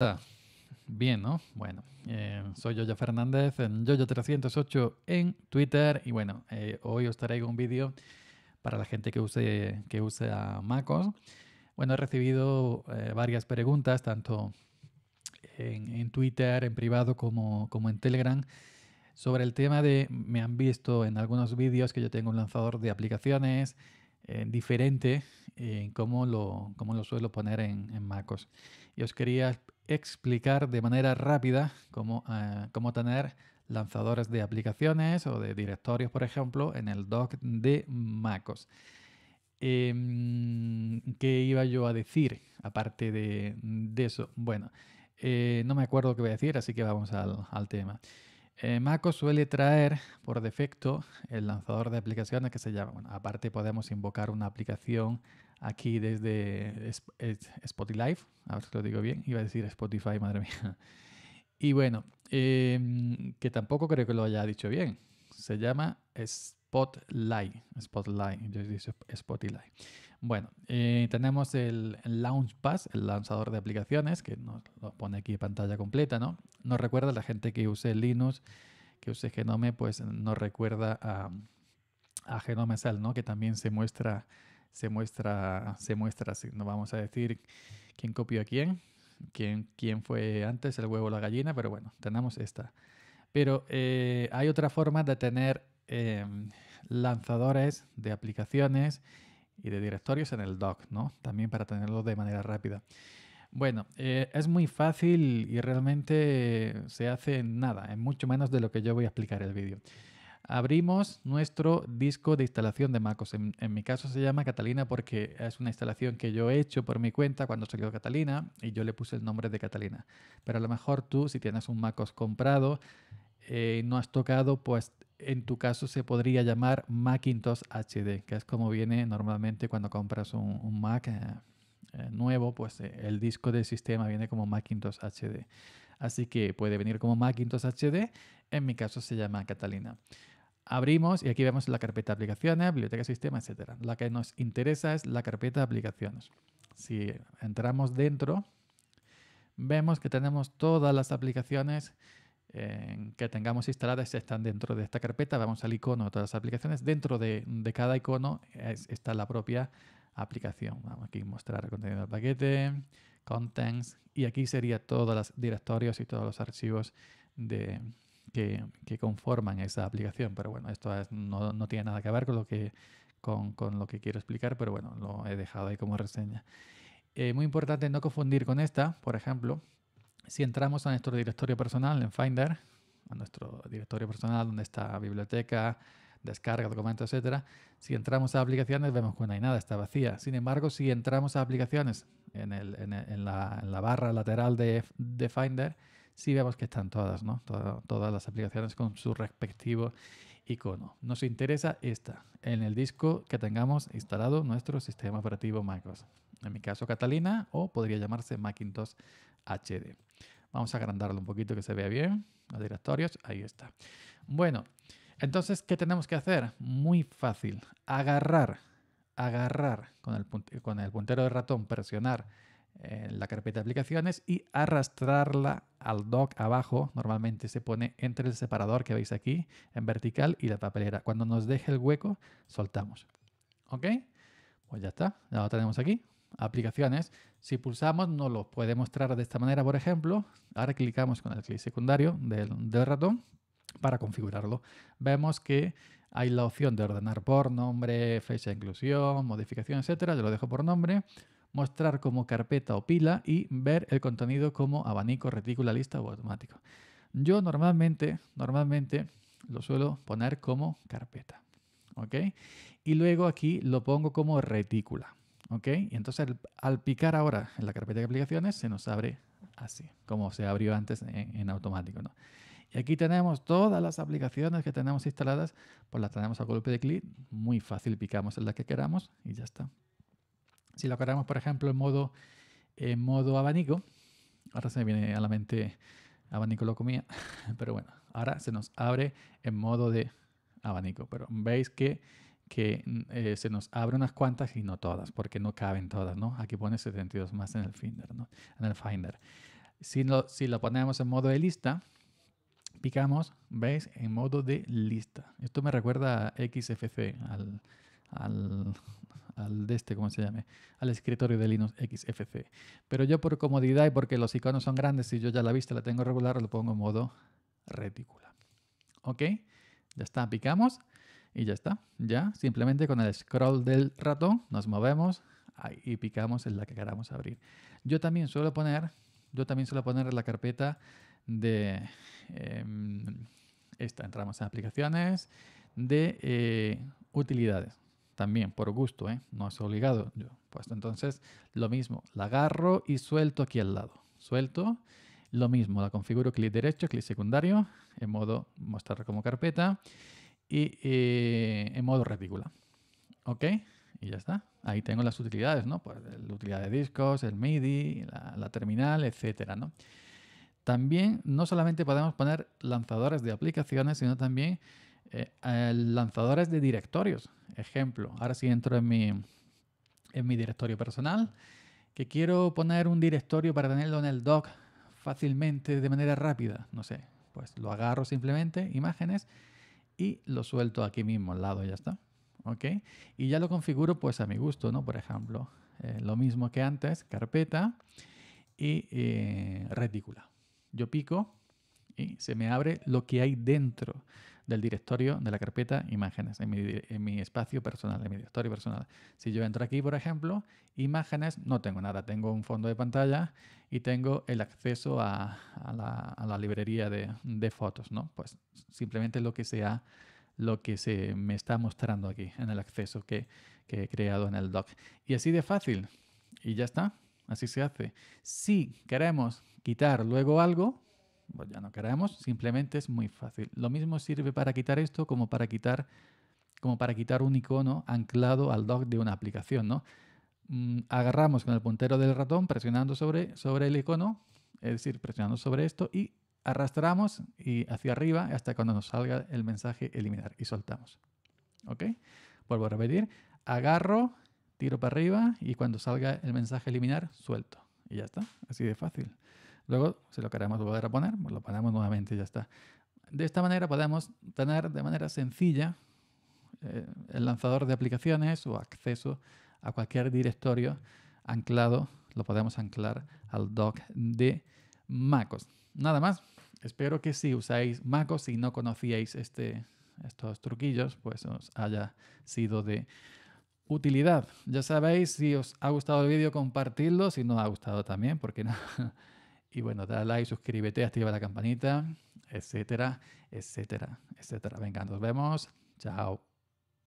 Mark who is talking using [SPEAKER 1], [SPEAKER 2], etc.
[SPEAKER 1] Ah, bien, ¿no? Bueno, eh, soy Yoyo Fernández en Yoyo308 en Twitter y bueno, eh, hoy os traigo un vídeo para la gente que use, que use a MacOS. Bueno, he recibido eh, varias preguntas, tanto en, Twitter, en privado, como, como, en Telegram, sobre el tema de, me han visto en algunos vídeos que yo tengo un lanzador de aplicaciones diferente en cómo, lo, lo, suelo poner en, en MacOS. Y os quería explicar de manera rápida eh, cómo, tener lanzadores de aplicaciones o de directorios, por ejemplo, en el dock de MacOS. Em, ¿Qué iba yo a decir aparte de, eso? Bueno, eh, no me acuerdo qué voy a decir, así que vamos al, tema. Eh, MacOS suele traer por defecto el lanzador de aplicaciones que se llama, bueno, aparte podemos invocar una aplicación aquí desde Spotify Live, a ver si lo digo bien, iba a decir Spotify, madre mía. Y bueno, em, que tampoco creo que lo haya dicho bien. Se llama Spotlight. Spotlight, yo dicho Spotlight. Bueno, eh, tenemos el Pass el lanzador de aplicaciones, que nos lo pone aquí pantalla completa, ¿no? Nos recuerda la gente que use Linux, que use Genome, pues nos recuerda a, a Genome Cell, ¿no? Que también se muestra se muestra, se muestra así. No vamos a decir quién copió a quién, quién, quién fue antes, el huevo o la gallina, pero bueno, tenemos esta. Pero eh, hay otra forma de tener em, lanzadores de aplicaciones y de directorios en el dock, ¿no? También para tenerlo de manera rápida. Bueno, eh, es muy fácil y realmente se hace en nada, en mucho menos de lo que yo voy a explicar el vídeo abrimos nuestro disco de instalación de MacOS. En, mi caso se llama Catalina porque es una instalación que yo he hecho por mi cuenta cuando salió Catalina y yo le puse el nombre de Catalina. Pero a lo mejor tú, si tienes un MacOS comprado y eh, no has tocado, pues en tu caso se podría llamar Macintosh HD, que es como viene normalmente cuando compras un, Mac. Eh, eh, nuevo, pues el disco del sistema viene como Macintosh HD. Así que puede venir como Macintosh HD, en mi caso se llama Catalina abrimos y aquí vemos la carpeta de aplicaciones, biblioteca sistema, etc. La que nos interesa es la carpeta de aplicaciones. Si entramos dentro, vemos que tenemos todas las aplicaciones eh, que tengamos instaladas están dentro de esta carpeta. Vamos al icono de todas las aplicaciones. Dentro de, cada icono está la propia aplicación. Vamos aquí a mostrar contenido del paquete, contents, y aquí sería todos los directorios y todos los archivos de, que, conforman esa aplicación. Pero bueno, esto no, tiene nada que ver con lo que, con, lo que quiero explicar, pero bueno, lo he dejado ahí como reseña. Eh, muy importante no confundir con esta, por ejemplo, si entramos a nuestro directorio personal en Finder, a nuestro directorio personal donde está biblioteca, descarga, documento, etc., Si entramos a aplicaciones, vemos que no hay nada, está vacía. Sin embargo, si entramos a aplicaciones en, la, barra lateral de Finder, si vemos que están todas, ¿no? todas las aplicaciones con su respectivo icono. Nos interesa esta, en el disco que tengamos instalado nuestro sistema operativo MacOS. En mi caso, Catalina, o podría llamarse Macintosh HD. Vamos a agrandarlo un poquito que se vea bien. Los directorios, ahí está. Bueno, entonces, ¿qué tenemos que hacer? Muy fácil. Agarrar, agarrar con el, puntero de ratón, presionar en la carpeta de aplicaciones y arrastrarla al dock abajo. Normalmente se pone entre el separador que veis aquí en vertical y la papelera. Cuando nos deje el hueco, soltamos. ¿Ok? Pues ya está, ya lo tenemos aquí. Aplicaciones. Si pulsamos, no lo puede mostrar de esta manera, por ejemplo. Ahora clicamos con el clic secundario del, del ratón para configurarlo. Vemos que hay la opción de ordenar por nombre, fecha de inclusión, modificación, etcétera. Yo lo dejo por nombre mostrar como carpeta o pila y ver el contenido como abanico, retícula, lista o automático. Yo normalmente, normalmente lo suelo poner como carpeta, ¿ok? Y luego aquí lo pongo como retícula, ¿ok? Y entonces al, picar ahora en la carpeta de aplicaciones se nos abre así, como se abrió antes en, automático, Y aquí tenemos todas las aplicaciones que tenemos instaladas, pues las tenemos a golpe de clic, muy fácil, picamos en la que queramos y ya está. Si lo cargamos, por ejemplo, en modo, en modo abanico, ahora se me viene a la mente abanico lo comía, pero bueno, ahora se nos abre en modo de abanico, pero veis que, que eh, se nos abre unas cuantas y no todas, porque no caben todas, ¿no? Aquí pone 72 más en el Finder, ¿no? En el Finder. Si lo, si lo ponemos en modo de lista, picamos, veis, en modo de lista. Esto me recuerda a XFC, al, al de este, ¿cómo se llame? Al escritorio de Linux XFC. Pero yo por comodidad y porque los iconos son grandes y yo ya la vista la tengo regular, lo pongo en modo retícula. ¿Ok? Ya está, picamos y ya está. Ya, simplemente con el scroll del ratón nos movemos y picamos en la que queramos abrir. Yo también suelo poner, yo también suelo poner la carpeta de em, esta. Entramos en aplicaciones de eh, utilidades también por gusto, ¿eh? no es obligado. Pues, entonces, lo mismo, la agarro y suelto aquí al lado. Suelto, lo mismo, la configuro clic derecho, clic secundario, en modo mostrar como carpeta y eh, en modo retícula. ¿Ok? Y ya está. Ahí tengo las utilidades, ¿no? Pues la utilidad de discos, el MIDI, la, terminal, etcétera, También no solamente podemos poner lanzadores de aplicaciones, sino también eh, eh, lanzadores de directorios. Ejemplo, ahora si entro en mi, en mi directorio personal, que quiero poner un directorio para tenerlo en el doc fácilmente, de manera rápida. No sé, pues lo agarro simplemente, imágenes, y lo suelto aquí mismo al lado, ya está. ¿Ok? Y ya lo configuro pues a mi gusto, ¿no? Por ejemplo, eh, lo mismo que antes, carpeta y retícula. Yo pico y se me abre lo que hay dentro del directorio de la carpeta imágenes, en mi, espacio personal, en mi directorio personal. Si yo entro aquí, por ejemplo, imágenes, no tengo nada, tengo un fondo de pantalla y tengo el acceso a, la, librería de, fotos, ¿no? Pues simplemente lo que sea lo que se me está mostrando aquí en el acceso que he creado en el doc. Y así de fácil. Y ya está. Así se hace. Si queremos quitar luego algo, pues ya no queremos, simplemente es muy fácil. Lo mismo sirve para quitar esto como para quitar, como para quitar un icono anclado al dock de una aplicación, mm, agarramos con el puntero del ratón presionando sobre, sobre el icono, es decir, presionando sobre esto y arrastramos y hacia arriba hasta cuando nos salga el mensaje eliminar y soltamos. ¿Ok? Vuelvo a repetir, agarro, tiro para arriba y cuando salga el mensaje eliminar, suelto. Y ya está, así de fácil. Luego, si lo queremos volver a poner, pues lo ponemos nuevamente y ya está. De esta manera podemos tener de manera sencilla eh, el lanzador de aplicaciones o acceso a cualquier directorio anclado. Lo podemos anclar al dock de MacOS. Nada más. Espero que si usáis MacOS y no conocíais este, estos truquillos, pues os haya sido de utilidad. Ya sabéis, si os ha gustado el vídeo, compartidlo. Si no ha gustado también, porque no... Y bueno, da like, suscríbete, activa la campanita, etcétera, etcétera, etcétera. Venga, nos vemos. Chao.